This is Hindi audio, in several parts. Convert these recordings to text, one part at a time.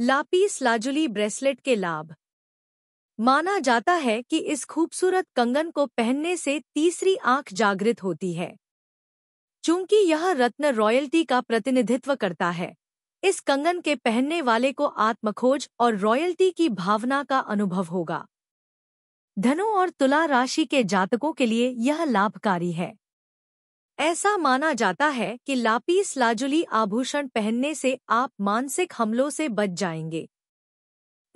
लापीस लाजुली ब्रेसलेट के लाभ माना जाता है कि इस खूबसूरत कंगन को पहनने से तीसरी आंख जागृत होती है चूंकि यह रत्न रॉयल्टी का प्रतिनिधित्व करता है इस कंगन के पहनने वाले को आत्मखोज और रॉयल्टी की भावना का अनुभव होगा धनु और तुला राशि के जातकों के लिए यह लाभकारी है ऐसा माना जाता है कि लापीस लाजुली आभूषण पहनने से आप मानसिक हमलों से बच जाएंगे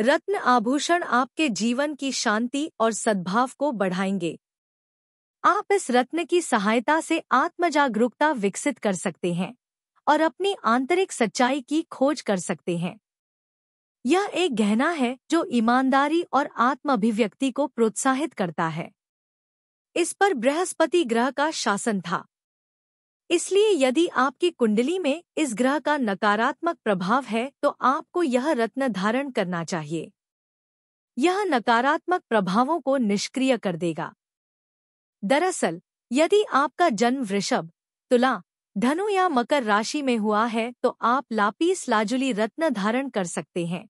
रत्न आभूषण आपके जीवन की शांति और सद्भाव को बढ़ाएंगे आप इस रत्न की सहायता से आत्मजागरूकता विकसित कर सकते हैं और अपनी आंतरिक सच्चाई की खोज कर सकते हैं यह एक गहना है जो ईमानदारी और अभिव्यक्ति को प्रोत्साहित करता है इस पर बृहस्पति ग्रह का शासन था इसलिए यदि आपकी कुंडली में इस ग्रह का नकारात्मक प्रभाव है तो आपको यह रत्न धारण करना चाहिए यह नकारात्मक प्रभावों को निष्क्रिय कर देगा दरअसल यदि आपका जन्म वृषभ तुला धनु या मकर राशि में हुआ है तो आप लापीस लाजुली रत्न धारण कर सकते हैं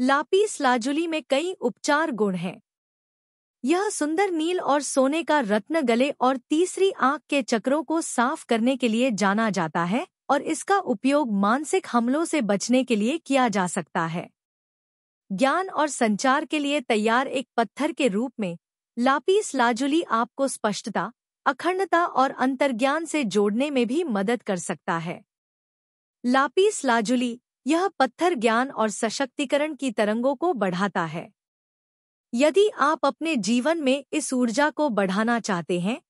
लापीस लाजुली में कई उपचार गुण हैं यह सुंदर नील और सोने का रत्न गले और तीसरी आंख के चक्रों को साफ करने के लिए जाना जाता है और इसका उपयोग मानसिक हमलों से बचने के लिए किया जा सकता है ज्ञान और संचार के लिए तैयार एक पत्थर के रूप में लापीस लाजुली आपको स्पष्टता अखंडता और अंतर्ज्ञान से जोड़ने में भी मदद कर सकता है लापीस लाजुली यह पत्थर ज्ञान और सशक्तिकरण की तरंगों को बढ़ाता है यदि आप अपने जीवन में इस ऊर्जा को बढ़ाना चाहते हैं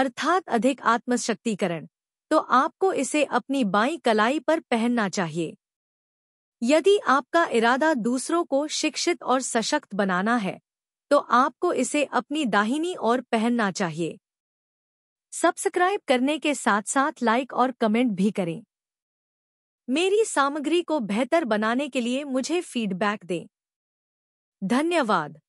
अर्थात अधिक आत्मशक्तिकरण तो आपको इसे अपनी बाई कलाई पर पहनना चाहिए यदि आपका इरादा दूसरों को शिक्षित और सशक्त बनाना है तो आपको इसे अपनी दाहिनी ओर पहनना चाहिए सब्सक्राइब करने के साथ साथ लाइक और कमेंट भी करें मेरी सामग्री को बेहतर बनाने के लिए मुझे फीडबैक दें धन्यवाद